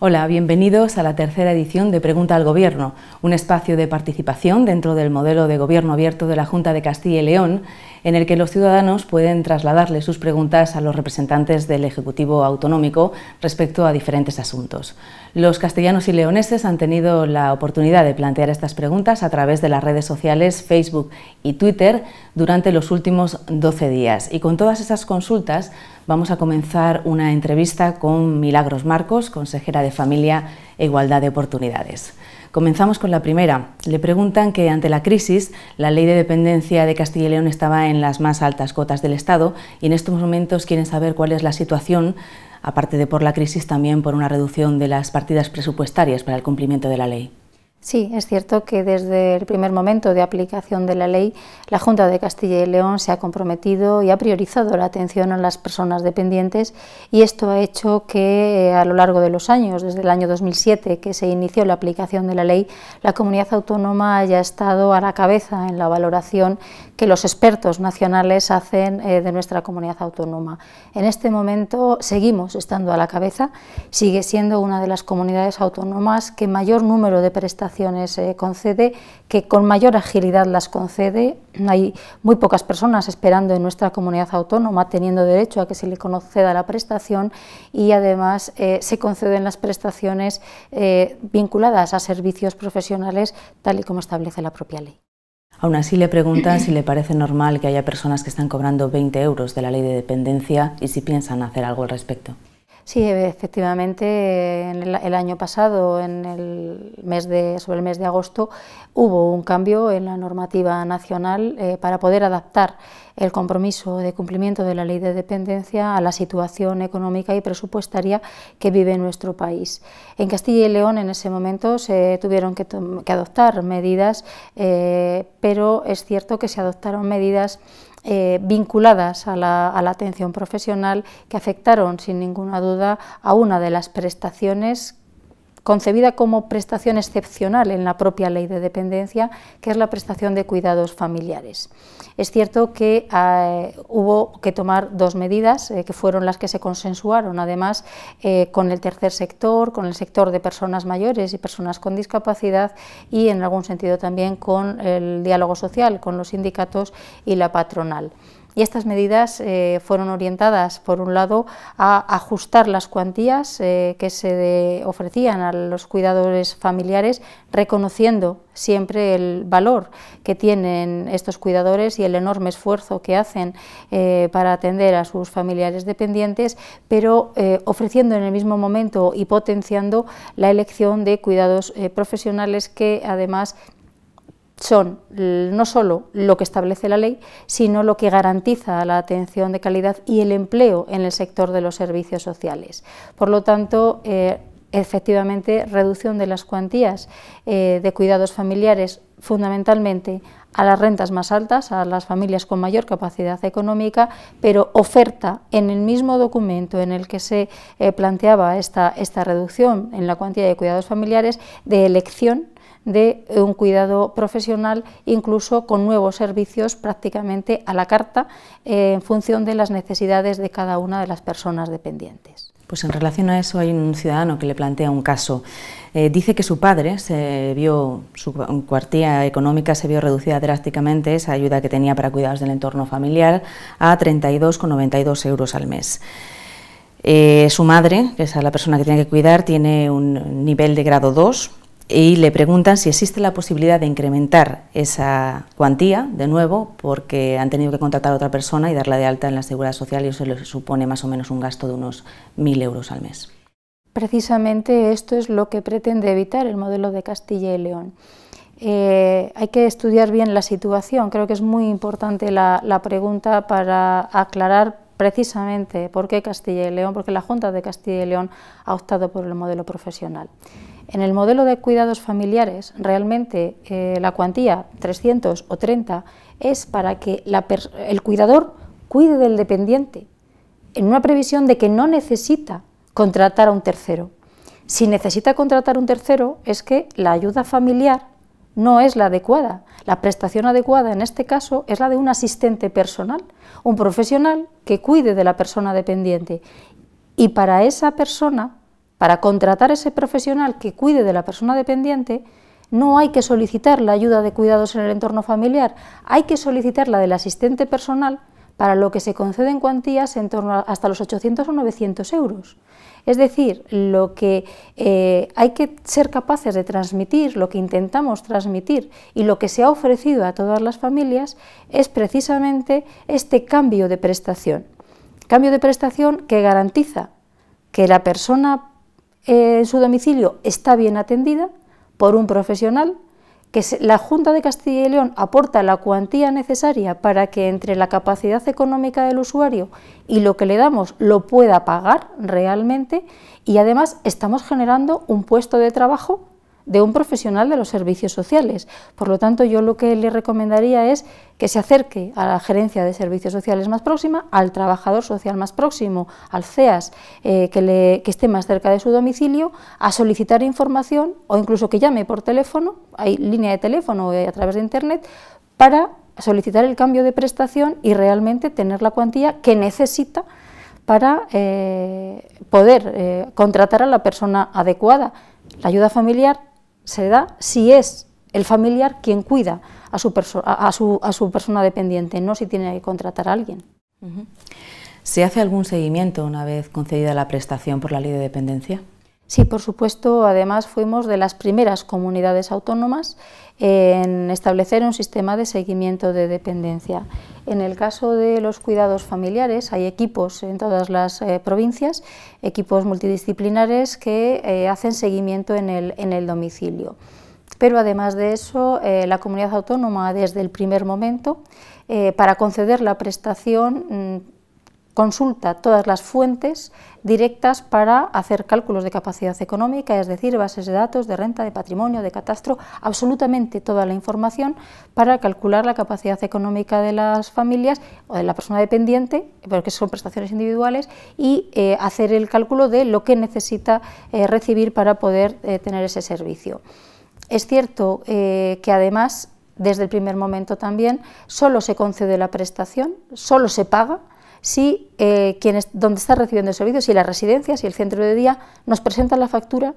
Hola, bienvenidos a la tercera edición de Pregunta al Gobierno, un espacio de participación dentro del modelo de gobierno abierto de la Junta de Castilla y León, en el que los ciudadanos pueden trasladarle sus preguntas a los representantes del Ejecutivo Autonómico respecto a diferentes asuntos. Los castellanos y leoneses han tenido la oportunidad de plantear estas preguntas a través de las redes sociales Facebook y Twitter durante los últimos 12 días y con todas esas consultas Vamos a comenzar una entrevista con Milagros Marcos, consejera de Familia e Igualdad de Oportunidades. Comenzamos con la primera. Le preguntan que ante la crisis la ley de dependencia de Castilla y León estaba en las más altas cotas del Estado y en estos momentos quieren saber cuál es la situación, aparte de por la crisis, también por una reducción de las partidas presupuestarias para el cumplimiento de la ley. Sí, es cierto que desde el primer momento de aplicación de la ley, la Junta de Castilla y León se ha comprometido y ha priorizado la atención a las personas dependientes y esto ha hecho que eh, a lo largo de los años, desde el año 2007 que se inició la aplicación de la ley, la comunidad autónoma haya estado a la cabeza en la valoración que los expertos nacionales hacen eh, de nuestra comunidad autónoma. En este momento seguimos estando a la cabeza, sigue siendo una de las comunidades autónomas que mayor número de prestaciones prestaciones eh, concede, que con mayor agilidad las concede. Hay muy pocas personas esperando en nuestra comunidad autónoma teniendo derecho a que se le conceda la prestación y además eh, se conceden las prestaciones eh, vinculadas a servicios profesionales tal y como establece la propia ley. Aún así le preguntan si le parece normal que haya personas que están cobrando 20 euros de la ley de dependencia y si piensan hacer algo al respecto. Sí, efectivamente, en el, año pasado, en el mes de, sobre el mes de agosto, hubo un cambio en la normativa nacional eh, para poder adaptar el compromiso de cumplimiento de la ley de dependencia a la situación económica y presupuestaria que vive nuestro país. En Castilla y León en ese momento se tuvieron que, adoptar medidas, eh, pero es cierto que se adoptaron medidas eh, vinculadas a la, a la atención profesional que afectaron sin ninguna duda a una de las prestaciones concebida como prestación excepcional en la propia ley de dependencia, que es la prestación de cuidados familiares. Es cierto que eh, hubo que tomar dos medidas, eh, que fueron las que se consensuaron, además, eh, con el tercer sector, con el sector de personas mayores y personas con discapacidad y, en algún sentido, también con el diálogo social, con los sindicatos y la patronal y estas medidas eh, fueron orientadas, por un lado, a ajustar las cuantías eh, que se ofrecían a los cuidadores familiares, reconociendo siempre el valor que tienen estos cuidadores y el enorme esfuerzo que hacen eh, para atender a sus familiares dependientes, pero ofreciendo en el mismo momento y potenciando la elección de cuidados profesionales que además son no solo lo que establece la ley, sino lo que garantiza la atención de calidad y el empleo en el sector de los servicios sociales. Por lo tanto, eh, efectivamente, reducción de las cuantías eh, de cuidados familiares fundamentalmente a las rentas más altas, a las familias con mayor capacidad económica, pero oferta en el mismo documento en el que se eh, planteaba esta, esta reducción en la cuantía de cuidados familiares de elección de eh, un cuidado profesional, incluso con nuevos servicios prácticamente a la carta, eh, en función de las necesidades de cada una de las personas dependientes. Pues en relación a eso hay un ciudadano que le plantea un caso. Eh, dice que su padre se vio, su cuartía económica se vio reducida drásticamente, esa ayuda que tenía para cuidados del entorno familiar, a 32,92 euros al mes. su madre, que es la persona que tiene que cuidar, tiene un nivel de grado 2, y le preguntan si existe la posibilidad de incrementar esa cuantía de nuevo porque han tenido que contratar a otra persona y darla de alta en la seguridad social y eso les supone más o menos un gasto de unos 1.000 euros al mes. Precisamente esto es lo que pretende evitar el modelo de Castilla y León. Eh, hay que estudiar bien la situación, creo que es muy importante la pregunta para aclarar precisamente por qué Castilla y León, porque la Junta de Castilla y León ha optado por el modelo profesional. En el modelo de cuidados familiares, realmente eh, la cuantía 300 o 30 es para que el cuidador cuide del dependiente, en una previsión de que no necesita contratar a un tercero. Si necesita contratar un tercero es que la ayuda familiar no es la adecuada. La prestación adecuada en este caso es la de un asistente personal, un profesional que cuide de la persona dependiente. Y para esa persona para contratar a ese profesional que cuide de la persona dependiente, no hay que solicitar la ayuda de cuidados en el entorno familiar, hay que solicitar la del asistente personal, para lo que se conceden cuantías en torno hasta los 800 o 900 euros. Es decir, lo que eh, hay que ser capaces de transmitir, lo que intentamos transmitir y lo que se ha ofrecido a todas las familias es precisamente este cambio de prestación. Cambio de prestación que garantiza que la persona en eh, su domicilio está bien atendida por un profesional, que la Junta de Castilla y León aporta la cuantía necesaria para que entre la capacidad económica del usuario y lo que le damos lo pueda pagar realmente y además estamos generando un puesto de trabajo de un profesional de los servicios sociales. Por lo tanto, yo lo que le recomendaría es que se acerque a la gerencia de servicios sociales más próxima, al trabajador social más próximo, al CEAS, eh, que, esté más cerca de su domicilio, a solicitar información o incluso que llame por teléfono, hay línea de teléfono a través de Internet, para solicitar el cambio de prestación y realmente tener la cuantía que necesita para eh, poder eh, contratar a la persona adecuada. La ayuda familiar se da si es el familiar quien cuida a su, persona dependiente, no si tiene que contratar a alguien. ¿Se hace algún seguimiento una vez concedida la prestación por la ley de dependencia? Sí, por supuesto, además fuimos de las primeras comunidades autónomas en establecer un sistema de seguimiento de dependencia. En el caso de los cuidados familiares, hay equipos en todas las eh, provincias, equipos multidisciplinares que eh, hacen seguimiento en el, domicilio. Pero además de eso, eh, la comunidad autónoma desde el primer momento, para conceder la prestación, mm, consulta todas las fuentes directas para hacer cálculos de capacidad económica, es decir, bases de datos de renta, de patrimonio, de catastro, absolutamente toda la información para calcular la capacidad económica de las familias o de la persona dependiente, porque son prestaciones individuales, y eh, hacer el cálculo de lo que necesita eh, recibir para poder eh, tener ese servicio. Es cierto que además, desde el primer momento también, solo se concede la prestación, solo se paga, si eh, quienes, donde está recibiendo el servicio, si las residencias, si el centro de día, nos presentan la factura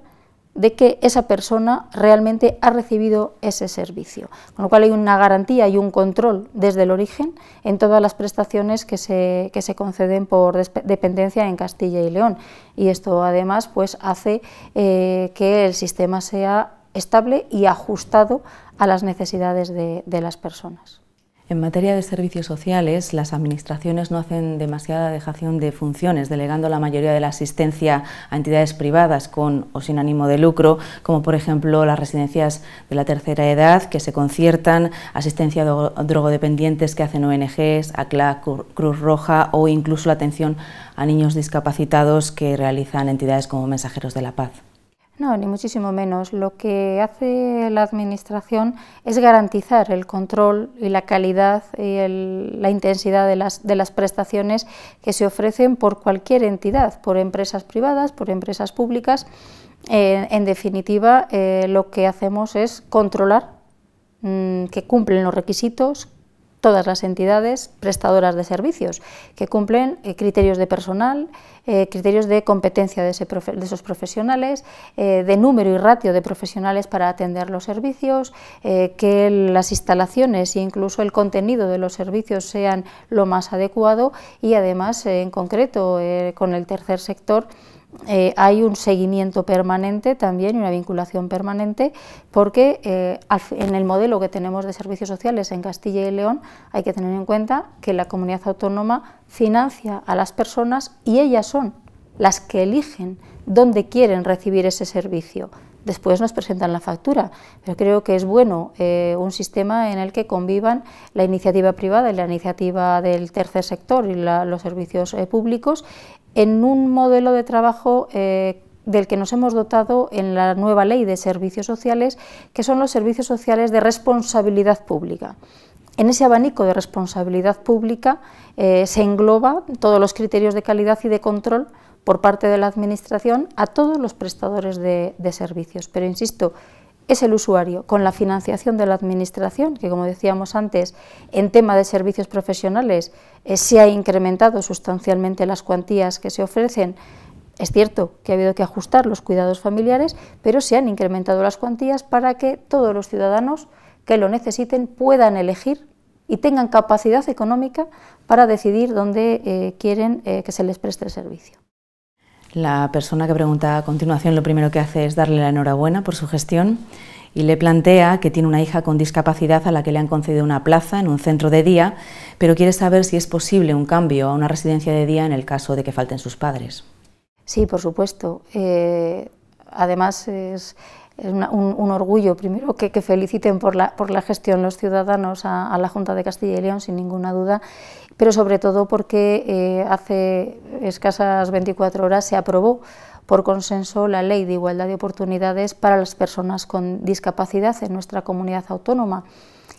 de que esa persona realmente ha recibido ese servicio. Con lo cual hay una garantía y un control desde el origen en todas las prestaciones que se, conceden por dependencia en Castilla y León. Y esto además pues, hace eh, que el sistema sea estable y ajustado a las necesidades de las personas. En materia de servicios sociales, las administraciones no hacen demasiada dejación de funciones, delegando la mayoría de la asistencia a entidades privadas con o sin ánimo de lucro, como por ejemplo las residencias de la tercera edad que se conciertan, asistencia a drogodependientes que hacen ONGs, ACLA, Cruz Roja o incluso la atención a niños discapacitados que realizan entidades como Mensajeros de la Paz. No, ni muchísimo menos. Lo que hace la Administración es garantizar el control y la calidad y la intensidad de las, de las prestaciones que se ofrecen por cualquier entidad, por empresas privadas, por empresas públicas. Eh, en definitiva, eh, lo que hacemos es controlar mm, que cumplen los requisitos, todas las entidades prestadoras de servicios que cumplen eh, criterios de personal, eh, criterios de competencia de, esos profesionales, eh, de número y ratio de profesionales para atender los servicios, que las instalaciones e incluso el contenido de los servicios sean lo más adecuado y además en concreto con el tercer sector eh, hay un seguimiento permanente también y una vinculación permanente porque eh, en el modelo que tenemos de servicios sociales en Castilla y León hay que tener en cuenta que la comunidad autónoma financia a las personas y ellas son las que eligen dónde quieren recibir ese servicio. Después nos presentan la factura, pero creo que es bueno eh, un sistema en el que convivan la iniciativa privada y la iniciativa del tercer sector y los servicios públicos en un modelo de trabajo eh, del que nos hemos dotado en la nueva ley de servicios sociales, que son los servicios sociales de responsabilidad pública. En ese abanico de responsabilidad pública eh, se engloba todos los criterios de calidad y de control por parte de la Administración a todos los prestadores de, de servicios. Pero insisto, es el usuario, con la financiación de la Administración, que como decíamos antes, en tema de servicios profesionales eh, se ha incrementado sustancialmente las cuantías que se ofrecen. Es cierto que ha habido que ajustar los cuidados familiares, pero se han incrementado las cuantías para que todos los ciudadanos que lo necesiten puedan elegir y tengan capacidad económica para decidir dónde eh, quieren eh, que se les preste el servicio. La persona que pregunta a continuación lo primero que hace es darle la enhorabuena por su gestión y le plantea que tiene una hija con discapacidad a la que le han concedido una plaza en un centro de día, pero quiere saber si es posible un cambio a una residencia de día en el caso de que falten sus padres. Sí, por supuesto. Eh, además es, un, orgullo, primero, que, feliciten por la, por la, gestión los ciudadanos a la Junta de Castilla y León, sin ninguna duda, pero sobre todo porque eh, hace escasas 24 horas se aprobó por consenso la Ley de Igualdad de Oportunidades para las Personas con Discapacidad en nuestra comunidad autónoma.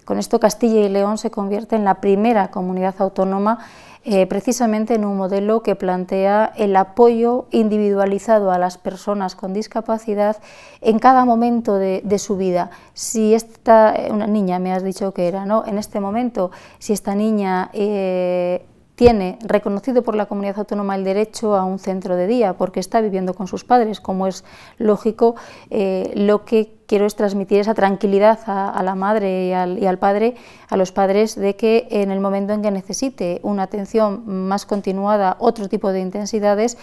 Con esto Castilla y León se convierte en la primera comunidad autónoma eh, precisamente en un modelo que plantea el apoyo individualizado a las personas con discapacidad en cada momento de, su vida. Si esta, eh, una niña me has dicho que era, ¿no? En este momento, si esta niña eh, tiene reconocido por la comunidad autónoma el derecho a un centro de día porque está viviendo con sus padres, como es lógico, eh, lo que quiero es transmitir esa tranquilidad a, la madre y al, padre, a los padres, de que en el momento en que necesite una atención más continuada, otro tipo de intensidades,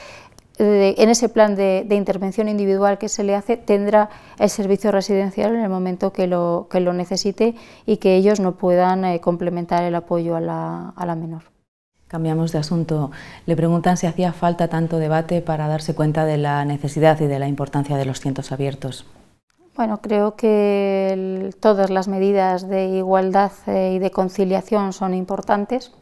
en ese plan de, intervención individual que se le hace, tendrá el servicio residencial en el momento que lo, necesite y que ellos no puedan eh, complementar el apoyo a la menor. Cambiamos de asunto. Le preguntan si hacía falta tanto debate para darse cuenta de la necesidad y de la importancia de los cientos abiertos. Bueno, creo que todas las medidas de igualdad eh, y de conciliación son importantes.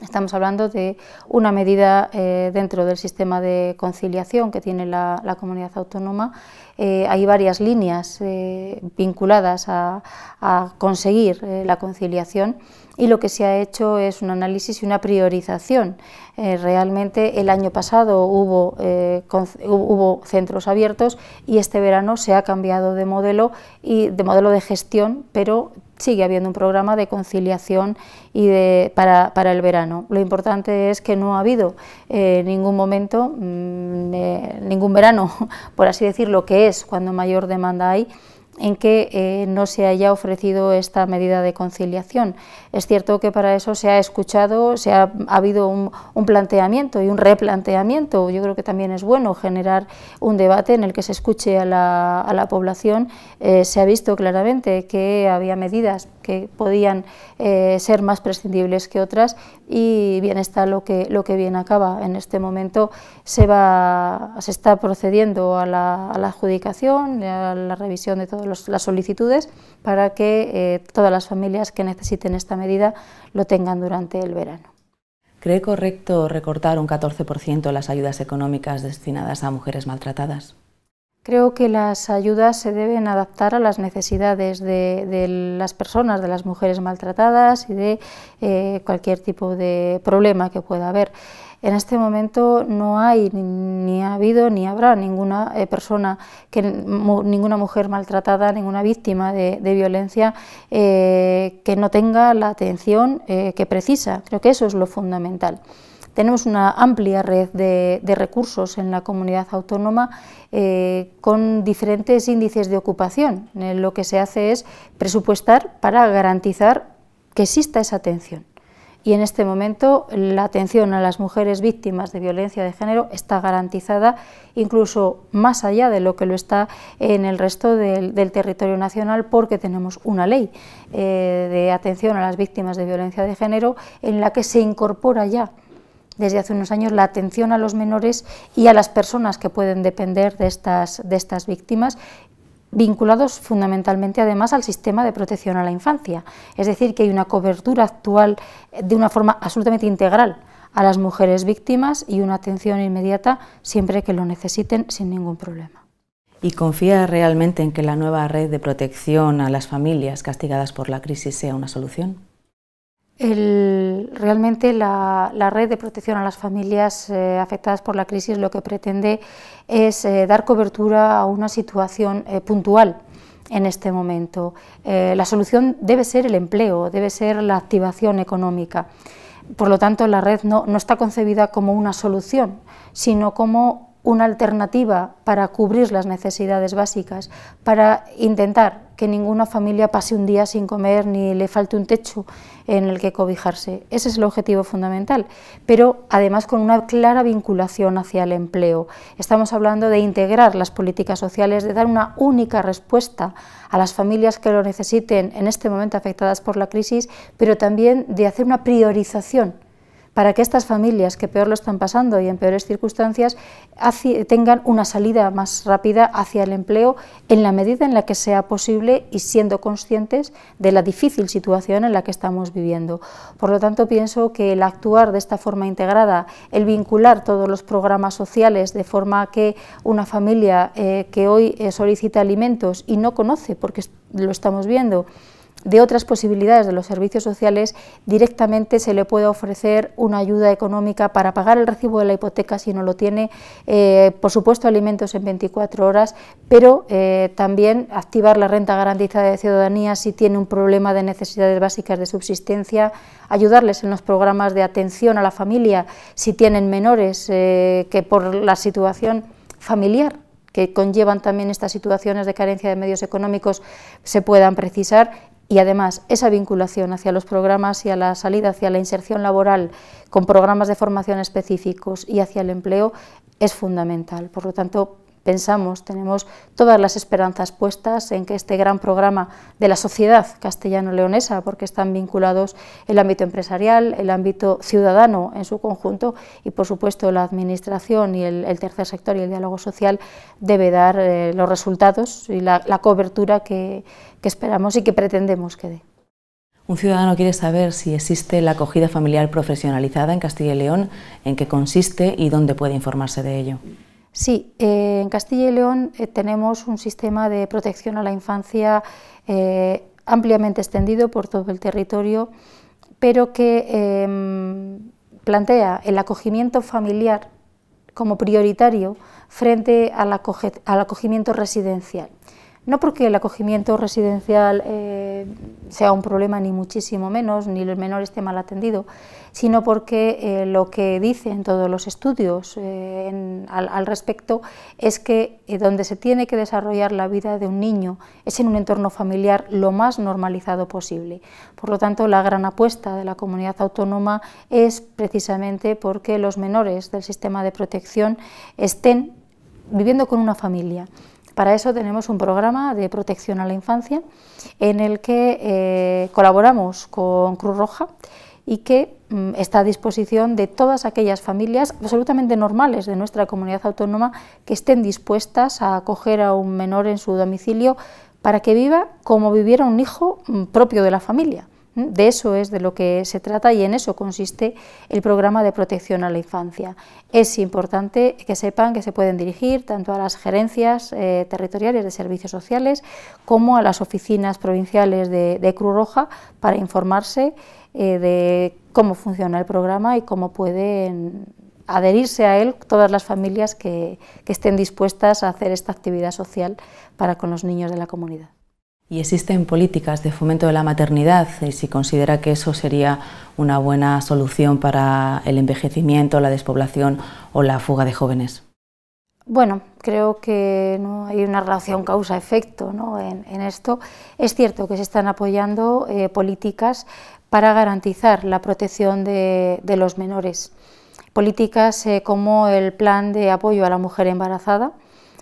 Estamos hablando de una medida eh, dentro del sistema de conciliación que tiene la, comunidad autónoma. Eh, hay varias líneas eh, vinculadas a, conseguir la conciliación y lo que se ha hecho es un análisis y una priorización. realmente el año pasado hubo, hubo centros abiertos y este verano se ha cambiado de modelo, y, de modelo de gestión, pero sigue habiendo un programa de conciliación y de, para, el verano. Lo importante es que no ha habido eh, ningún momento, mm, eh, ningún verano, por así decirlo, que es cuando mayor demanda hay, en que eh, no se haya ofrecido esta medida de conciliación. Es cierto que para eso se ha escuchado, se ha, habido un, planteamiento y un replanteamiento. Yo creo que también es bueno generar un debate en el que se escuche a la, población. Eh, se ha visto claramente que había medidas que podían eh, ser más prescindibles que otras y bien está lo que, lo que bien acaba. En este momento se, va, se está procediendo a la, a la adjudicación, a la revisión de todo las solicitudes para que eh, todas las familias que necesiten esta medida lo tengan durante el verano. ¿Cree correcto recortar un 14% las ayudas económicas destinadas a mujeres maltratadas? Creo que las ayudas se deben adaptar a las necesidades de, las personas, de las mujeres maltratadas y de eh, cualquier tipo de problema que pueda haber. En este momento no hay, ni ha habido, ni habrá ninguna eh, persona, que, ninguna mujer maltratada, ninguna víctima de, violencia eh, que no tenga la atención eh, que precisa. Creo que eso es lo fundamental. Tenemos una amplia red de, recursos en la comunidad autónoma con diferentes índices de ocupación. lo que se hace es presupuestar para garantizar que exista esa atención y en este momento la atención a las mujeres víctimas de violencia de género está garantizada incluso más allá de lo que lo está en el resto del, territorio nacional porque tenemos una ley eh, de atención a las víctimas de violencia de género en la que se incorpora ya desde hace unos años la atención a los menores y a las personas que pueden depender de estas, de estas víctimas vinculados fundamentalmente además al sistema de protección a la infancia. Es decir, que hay una cobertura actual eh, de una forma absolutamente integral a las mujeres víctimas y una atención inmediata siempre que lo necesiten sin ningún problema. ¿Y confía realmente en que la nueva red de protección a las familias castigadas por la crisis sea una solución? realmente la, red de protección a las familias eh, afectadas por la crisis lo que pretende es eh, dar cobertura a una situación eh, puntual en este momento. la solución debe ser el empleo, debe ser la activación económica. Por lo tanto, la red no, no está concebida como una solución, sino como una alternativa para cubrir las necesidades básicas, para intentar que ninguna familia pase un día sin comer ni le falte un techo en el que cobijarse. Ese es el objetivo fundamental, pero además con una clara vinculación hacia el empleo. Estamos hablando de integrar las políticas sociales, de dar una única respuesta a las familias que lo necesiten en este momento afectadas por la crisis, pero también de hacer una priorización para que estas familias que peor lo están pasando y en peores circunstancias tengan una salida más rápida hacia el empleo en la medida en la que sea posible y siendo conscientes de la difícil situación en la que estamos viviendo. Por lo tanto, pienso que el actuar de esta forma integrada, el vincular todos los programas sociales de forma que una familia eh, que hoy eh, solicita alimentos y no conoce, porque lo estamos viendo, de otras posibilidades de los servicios sociales, directamente se le puede ofrecer una ayuda económica para pagar el recibo de la hipoteca si no lo tiene, eh, por supuesto alimentos en 24 horas, pero eh, también activar la renta garantizada de ciudadanía si tiene un problema de necesidades básicas de subsistencia, ayudarles en los programas de atención a la familia si tienen menores eh, que por la situación familiar que conllevan también estas situaciones de carencia de medios económicos se puedan precisar y además esa vinculación hacia los programas y a la salida hacia la inserción laboral con programas de formación específicos y hacia el empleo es fundamental. Por lo tanto, pensamos, tenemos todas las esperanzas puestas en que este gran programa de la sociedad castellano-leonesa, porque están vinculados el ámbito empresarial, el ámbito ciudadano en su conjunto y, por supuesto, la administración y el, tercer sector y el diálogo social, debe dar eh, los resultados y la, cobertura que esperamos y que pretendemos que dé. Un ciudadano quiere saber si existe la acogida familiar profesionalizada en Castilla y León, en qué consiste y dónde puede informarse de ello. Sí, eh, en Castilla y León eh, tenemos un sistema de protección a la infancia eh, ampliamente extendido por todo el territorio, pero que em, plantea el acogimiento familiar como prioritario frente al, al acogimiento residencial. No porque el acogimiento residencial sea un problema, ni muchísimo menos, ni el menor esté mal atendido, sino porque eh, lo que dicen todos los estudios eh, al, respecto es que eh, donde se tiene que desarrollar la vida de un niño es en un entorno familiar lo más normalizado posible. Por lo tanto, la gran apuesta de la comunidad autónoma es precisamente porque los menores del sistema de protección estén viviendo con una familia. Para eso tenemos un programa de protección a la infancia en el que colaboramos con Cruz Roja y que mm, está a disposición de todas aquellas familias absolutamente normales de nuestra comunidad autónoma que estén dispuestas a acoger a un menor en su domicilio para que viva como viviera un hijo mm, propio de la familia. De eso es de lo que se trata y en eso consiste el programa de protección a la infancia. Es importante que sepan que se pueden dirigir tanto a las gerencias eh, territoriales de servicios sociales como a las oficinas provinciales de Cruz Roja para informarse eh, de cómo funciona el programa y cómo pueden adherirse a él todas las familias que, estén dispuestas a hacer esta actividad social para con los niños de la comunidad. ¿Y existen políticas de fomento de la maternidad? Y eh, si considera que eso sería una buena solución para el envejecimiento, la despoblación o la fuga de jóvenes. Bueno, creo que ¿no? hay una relación causa-efecto en, esto. Es cierto que se están apoyando eh, políticas para garantizar la protección de, los menores. Políticas eh, como el plan de apoyo a la mujer embarazada,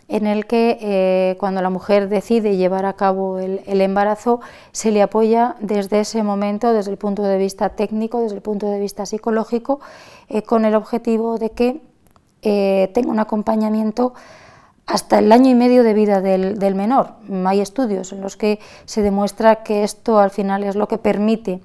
en el que eh, cuando la mujer decide llevar a cabo el, embarazo, se le apoya desde ese momento, desde el punto de vista técnico, desde el punto de vista psicológico, eh, con el objetivo de que tenga un acompañamiento hasta el año y medio de vida del menor. Hay estudios en los que se demuestra que esto al final es lo que permite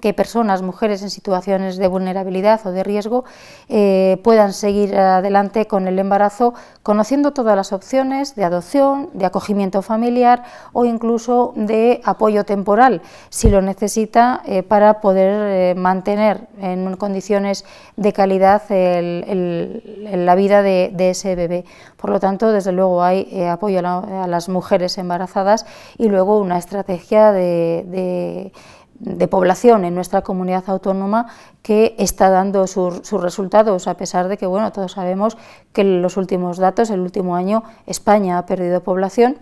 que personas, mujeres en situaciones de vulnerabilidad o de riesgo eh, puedan seguir adelante con el embarazo conociendo todas las opciones de adopción, de acogimiento familiar o incluso de apoyo temporal si lo necesita eh, para poder eh, mantener en condiciones de calidad la vida de, ese bebé. Por lo tanto, desde luego hay apoyo a, las mujeres embarazadas y luego una estrategia de de población en nuestra comunidad autónoma que está dando sus, resultados, a pesar de que bueno, todos sabemos que los últimos datos, el último año, España ha perdido población,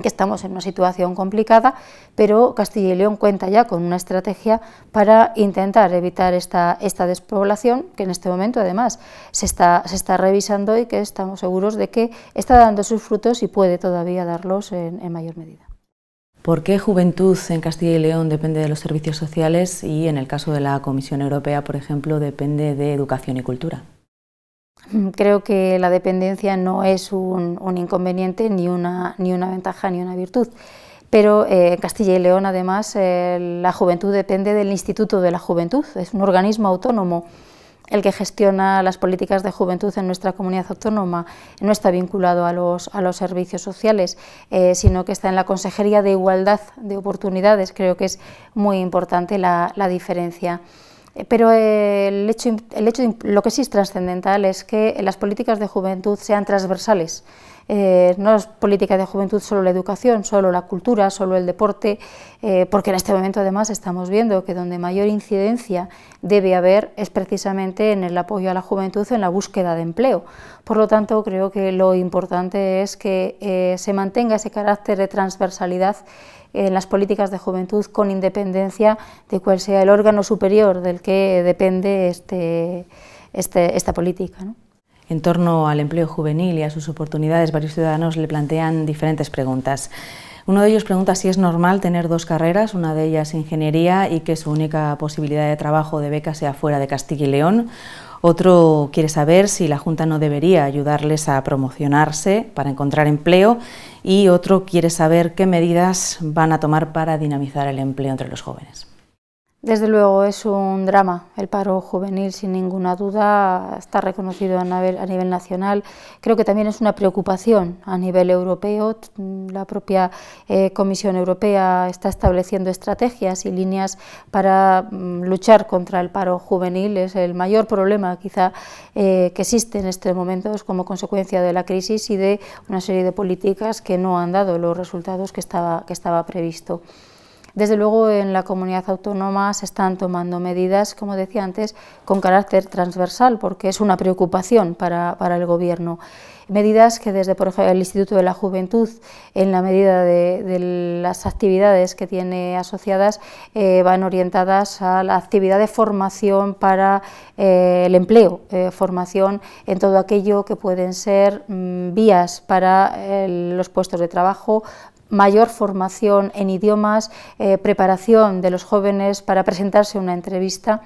que estamos en una situación complicada, pero Castilla y León cuenta ya con una estrategia para intentar evitar esta, esta despoblación, que en este momento además se está, se está revisando y que estamos seguros de que está dando sus frutos y puede todavía darlos en mayor medida. ¿Por qué juventud en Castilla y León depende de los servicios sociales y en el caso de la Comisión Europea, por ejemplo, depende de educación y cultura? Mm, creo que la dependencia no es un, inconveniente, ni una, ni una ventaja, ni una virtud. Pero eh, en Castilla y León, además, la juventud depende del Instituto de la Juventud, es un organismo autónomo el que gestiona las políticas de juventud en nuestra comunidad autónoma no está vinculado a los, servicios sociales, eh, sino que está en la Consejería de Igualdad de Oportunidades. Creo que es muy importante la, diferencia. Eh, pero eh, el lo que sí es trascendental es que las políticas de juventud sean transversales. Eh, no es política de juventud solo la educación, solo la cultura, solo el deporte, eh, porque en este momento además estamos viendo que donde mayor incidencia debe haber es precisamente en el apoyo a la juventud, o en la búsqueda de empleo. Por lo tanto, creo que lo importante es que eh, se mantenga ese carácter de transversalidad en las políticas de juventud con independencia de cuál sea el órgano superior del que depende este, este, esta política. En torno al empleo juvenil y a sus oportunidades, varios ciudadanos le plantean diferentes preguntas. Uno de ellos pregunta si es normal tener dos carreras, una de ellas ingeniería y que su única posibilidad de trabajo de beca sea fuera de Castilla y León. Otro quiere saber si la Junta no debería ayudarles a promocionarse para encontrar empleo y otro quiere saber qué medidas van a tomar para dinamizar el empleo entre los jóvenes. Desde luego es un drama el paro juvenil, sin ninguna duda, está reconocido a nivel, nacional. Creo que también es una preocupación a nivel europeo. La propia eh, Comisión Europea está estableciendo estrategias y líneas para mm, luchar contra el paro juvenil. Es el mayor problema quizá eh, que existe en este momento, como consecuencia de la crisis y de una serie de políticas que no han dado los resultados que estaba, que estaba previsto. Desde luego en la comunidad autónoma se están tomando medidas, como decía antes, con carácter transversal, porque es una preocupación para, el Gobierno medidas que desde por ejemplo, el Instituto de la Juventud, en la medida de, las actividades que tiene asociadas, eh, van orientadas a la actividad de formación para eh, el empleo, eh, formación en todo aquello que pueden ser mm, vías para los puestos de trabajo, mayor formación en idiomas, eh, preparación de los jóvenes para presentarse a una entrevista.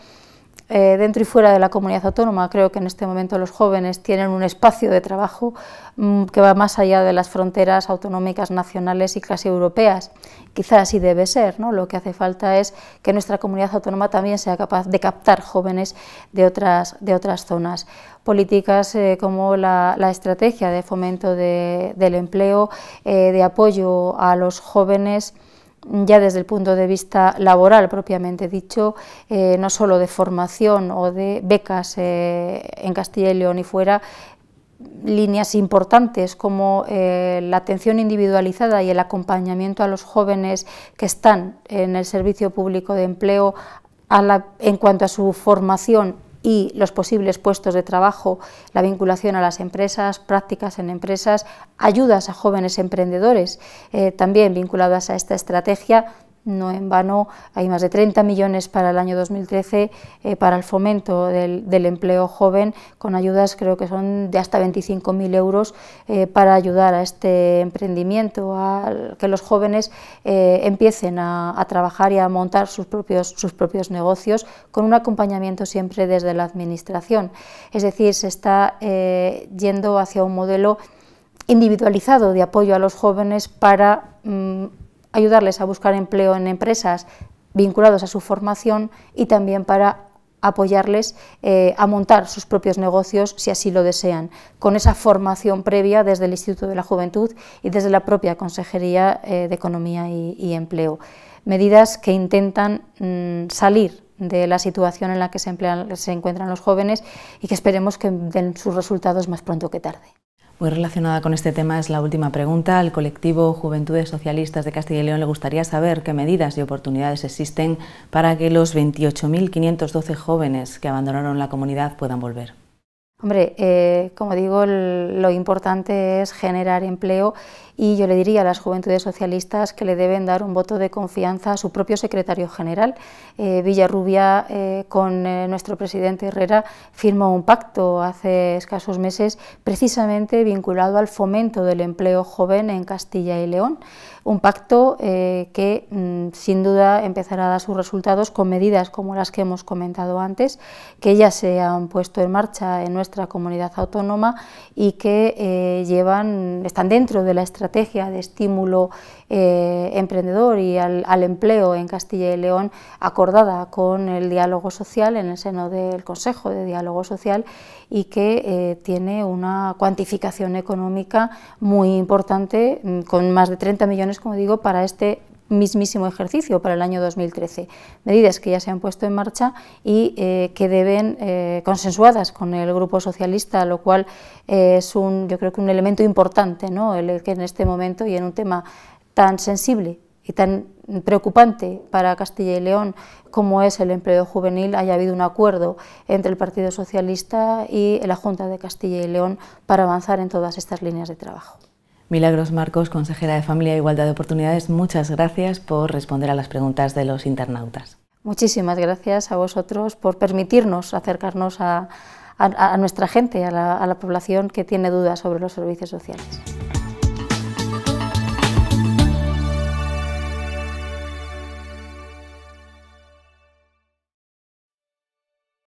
Eh, dentro y fuera de la comunidad autónoma, creo que en este momento los jóvenes tienen un espacio de trabajo mm, que va más allá de las fronteras autonómicas, nacionales y casi europeas. Quizás así debe ser, ¿no? lo que hace falta es que nuestra comunidad autónoma también sea capaz de captar jóvenes de otras, de otras zonas políticas eh, como la, estrategia de fomento del empleo, eh, de apoyo a los jóvenes, ya desde el punto de vista laboral propiamente dicho, eh, no solo de formación o de becas en Castilla y León y fuera, líneas importantes como la atención individualizada y el acompañamiento a los jóvenes que están en el servicio público de empleo en cuanto a su formación y los posibles puestos de trabajo, la vinculación a las empresas, prácticas en empresas, ayudas a jóvenes emprendedores, eh, también vinculadas a esta estrategia no en vano hay más de 30 millones para el año 2013 eh, para el fomento del, empleo joven, con ayudas creo que son de hasta 25.000 euros eh, para ayudar a este emprendimiento, a que los jóvenes eh, empiecen a, trabajar y a montar sus propios, sus propios negocios con un acompañamiento siempre desde la administración. Es decir, se está yendo hacia un modelo individualizado de apoyo a los jóvenes para... Mm, ayudarles a buscar empleo en empresas vinculados a su formación y también para apoyarles eh, a montar sus propios negocios si así lo desean, con esa formación previa desde el Instituto de la Juventud y desde la propia Consejería eh, de Economía y, Empleo. Medidas que intentan mm, salir de la situación en la que se encuentran los jóvenes y que esperemos que den sus resultados más pronto que tarde. Muy relacionada con este tema es la última pregunta. Al colectivo Juventudes Socialistas de Castilla y León le gustaría saber qué medidas y oportunidades existen para que los 28.512 jóvenes que abandonaron la comunidad puedan volver. Hombre, eh, como digo, lo importante es generar empleo y yo le diría a las juventudes socialistas que le deben dar un voto de confianza a su propio secretario general. Eh, Villarrubia, eh, con nuestro presidente Herrera, firmó un pacto hace escasos meses precisamente vinculado al fomento del empleo joven en Castilla y León. Un pacto que mm, sin duda empezará a dar sus resultados con medidas como las que hemos comentado antes, que ya se han puesto en marcha en nuestra comunidad autónoma y que eh, llevan, están dentro de la estrategia de estímulo eh, emprendedor y al, empleo en Castilla y León acordada con el diálogo social en el seno del Consejo de Diálogo Social y que eh, tiene una cuantificación económica muy importante mm, con más de 30 millones, como digo, para este mismísimo ejercicio para el año 2013. Medidas que ya se han puesto en marcha y eh, que deben, eh, consensuadas con el Grupo Socialista, lo cual eh, es un, yo creo que un elemento importante, ¿no? el que en este momento y en un tema tan sensible y tan preocupante para Castilla y León como es el empleo juvenil, haya habido un acuerdo entre el Partido Socialista y la Junta de Castilla y León para avanzar en todas estas líneas de trabajo. Milagros Marcos, consejera de Familia e Igualdad de Oportunidades, muchas gracias por responder a las preguntas de los internautas. Muchísimas gracias a vosotros por permitirnos acercarnos a, nuestra gente, a la población que tiene dudas sobre los servicios sociales.